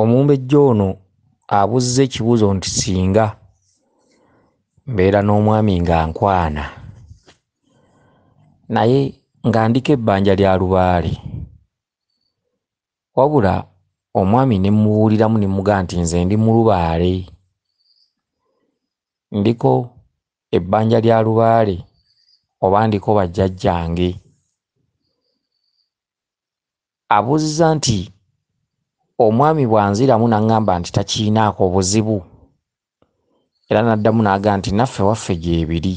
omumbejja ono abuzza ekibuuzo nti singa mbeera n'omwami nga nkwana naye nga ndiko ebbanja lya lubaale wabula omwami ne mmubuuliramu ne mmuga nti nze ndi mu lubaale ndiko ebbanja lya lubaale oba ndiko bajjajjange abuuzizza nti omwami bwanziramu n'aŋŋamba nti takiinaako obuzibu era n'addamu n'agamba nti naffe waffe gyebiri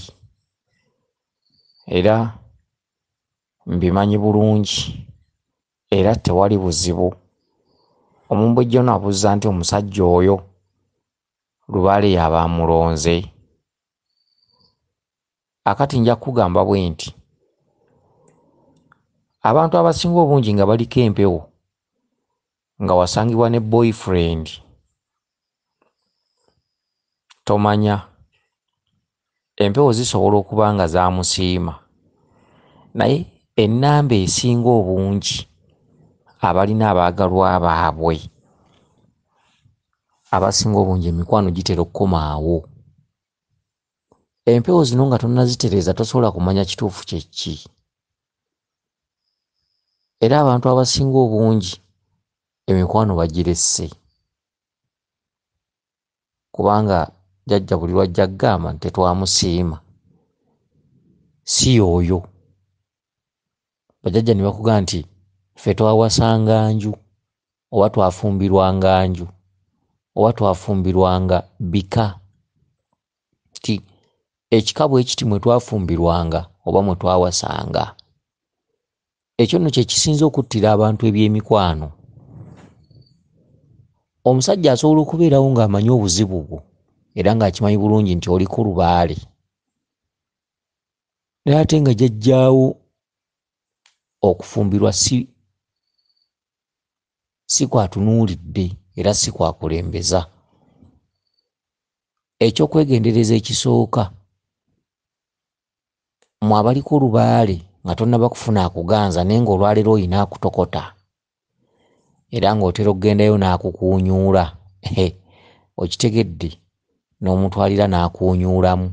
era mbimanyi bulungi era tewali buzibu omumbwejjono abuuza nti omusajja oyo lubaale yaba amulonze akati nja kukugamba bwe nti abantu abasinga obungi nga baliko empewo nga wasangibwa ne boyfriend tomanya empewo zisobola okuba nga zamusiima naye ennamba esinga obungi abalina abaagalwa baabwe abasinga obungi emikwano gitera okukomaawo empewo zino nga tonnazitereeza tosobola kumanya kituufu kyekki era abantu abasinga obungi emikwano bagirese kubanga jajja buli lwajja gamba ntitwamusiima si yoyo bajajja nibakugamba nti fe twawasanganju oba twafumbirwanganju oba twafumbirwanga bika ti ekikabu ekiti mwetwafumbirwanga oba mwetwawasanga ekyo nno kyekisinza okuttira abantu ebyemikwano omusajja asobola okubeerawo ng'amanyi obuzibu bwo era ng'akimanyi bulungi nti oliku lubaale naye ate nga jajjaawo okufumbirwa si si kwatunuulidde era si kwakulembeza ekyokwegendereza ekisooka mwe abaliko olubaale nga tonna bakufuna akuganza naye ng'olwaleero oyina akutokota era ng'otera okugendayo n'akukuunyuula okitegedde n'omutwalira n'akuunyuulamu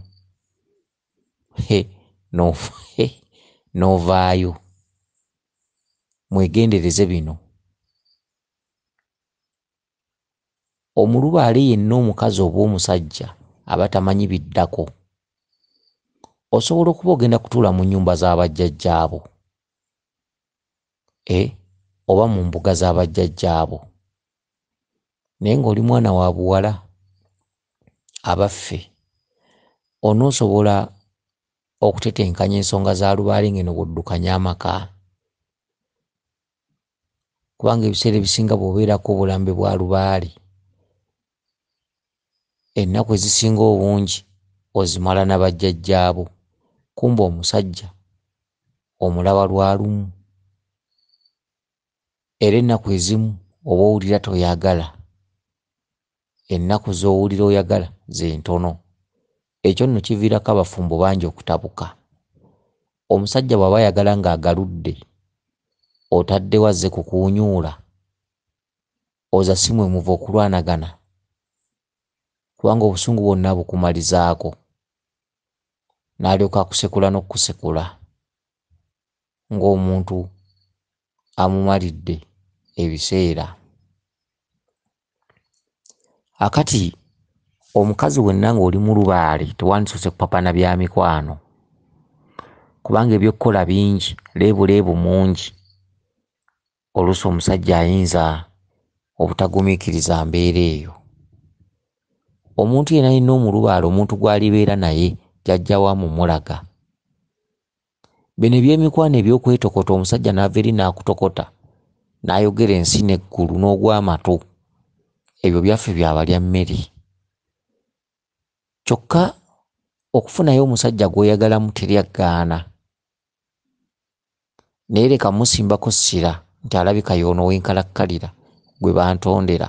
n'ovaayo mwegendereze bino omulubaale yenna omukazi oba omusajja aba tamanyi biddako osobola okuba ogenda kutuula mu nyumba z'abajjajja abo eh? oba mu mbuga z'abajjajjaabo naye ng'oli mwana wa buwala abaffe onoosobola okutetenkanya ensonga za lubaale ngeno bw'oddukanya amaka kubanga ebiseera ebisinga bw'obeeraku obulambe bwa lubaale ennaku ezisinga obungi ozimala na bajjajjaabo kumba omusajja omulawa lwa lumu era ennaku ezimu oba owulira toyagala ennaku z'owulira oyagala zentono ekyo nno kiviirako abafumbo bangi okutabuka omusajja bw'aba ayagala ng'agaludde otaddewo azze kukunyuula oza simwe muva okulwanagana kubanga obusungu bwonna bukumalizaako n'alyoka akusekula n'okukusekula ng'omuntu amumalidde ebiseera akati omukazi wenna nga oli mulubaale tewandisose kupapana bya mikwano kubanga ebyokukola bingi leebuleebu mungi olusi omusajja ayinza obutagumiikiriza mbeera eyo omuntu yena yina omulubaale omuntu gwalibeera naye jajjawa mumulaga bino ebyemikwano ebyokwetokota omusajja naava eri naakutokota n'ayogera ensi neggulu n'ogwamatu ebyo byaffe byabalya mmere kyokka okufunayo omusajja gw'oyagalamu teryaggaana naye leka musimbako sira nti alabika yoono wenkalakkalira gwe bantondera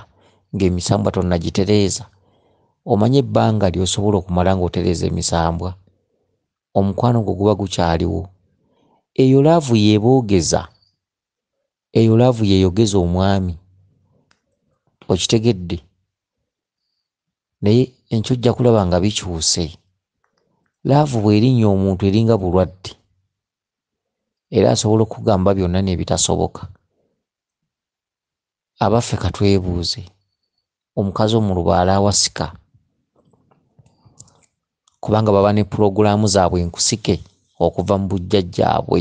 ng'emisambwa tonna gitereeza omanye ebbanga lyosobola okumala ng'otereeza emisambwa omukwano gwo guba gukyaliwo eyo laavu yeboogeza eyo laavu yeyogeza omwami okitegedde naye enkyo ojja kulaba nga bikyuse laavu bwerinnya omuntu eringa bulwadde era asobola okugamba byonna nebitasoboka abaffe katwebuuze omukazi omulubaala awasika kubanga baba ne puroguraamu zaabwe nkusike okuva mu bujjajjaabwe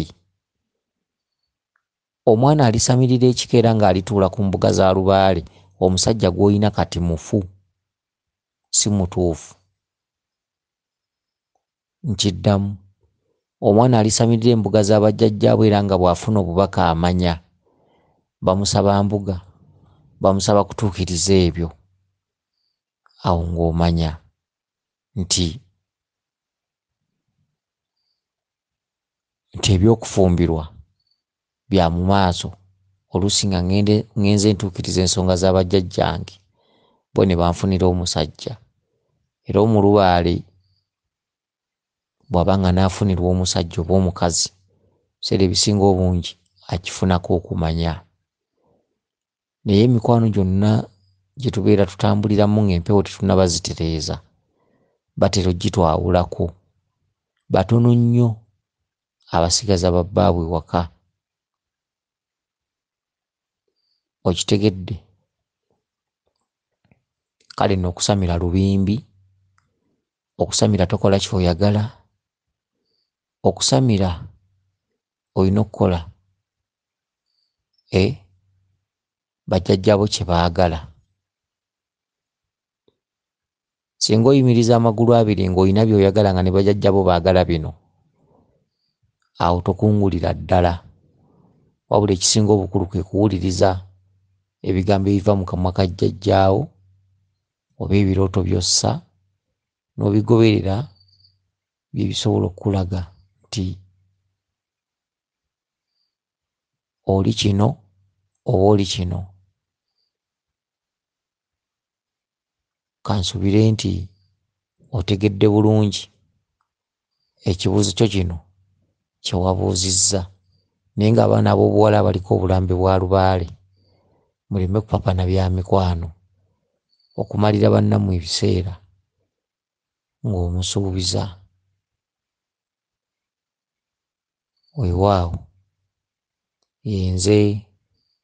omwana alisamirira ekikeera ng'alituula ku mbuga za lubaale omusajja gw'olina kati mufu si mutuufu nkiddamu omwana alisamirira embuga z'abajjajjaabwe era nga bw'afuna obubaka amanya bamusaba mbuga bamusaba kutuukiriza ebyo awo ng'omanya nti nti ebyokufumbirwa byamumaaso olusi nga ŋŋenze entuukiriza ensonga z'abajjajjange bwe ne banfunira omusajja era omulubaale bw'aba nga naafunirwa omusajja oba omukazi seera ebisinga obungi akifunako okumanya naye emikwano gyonna gye tubeera tutambuliramu ng'empewo tetunnabazitereeza batera ogitwawulako batono nnyo abasigaza babbaabwe waka okitegedde kale nno okusamira lubimbi okusamira tokola kyoyagala okusamira olina okukola e eh, bajjajjabo kye baagala singa oyimiriza amagulu abiri ngaolina byoyagala nga ne bajjajjabo baagala bino awo tokungulira ddala wabula ekisinga obukulu kwe kuwuliriza ebigambo ebiva mu kamwa ka jjajjaawo oba ebirooto byossa n'obigoberera byebisobola okulaga nti oli kino oba oli kino kansubire nti otegedde bulungi ekibuuzo kyo kino kyewabuuzizza naye nga abaana ab'obuwala baliko obulambe bwa lubaale muleme kupapana bya mikwano okumalira bannamu ebiseera ng'omusuubiza weewaawo yenze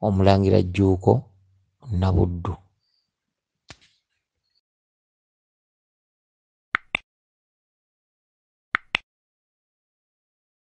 omulangira jjuuko nnabuddu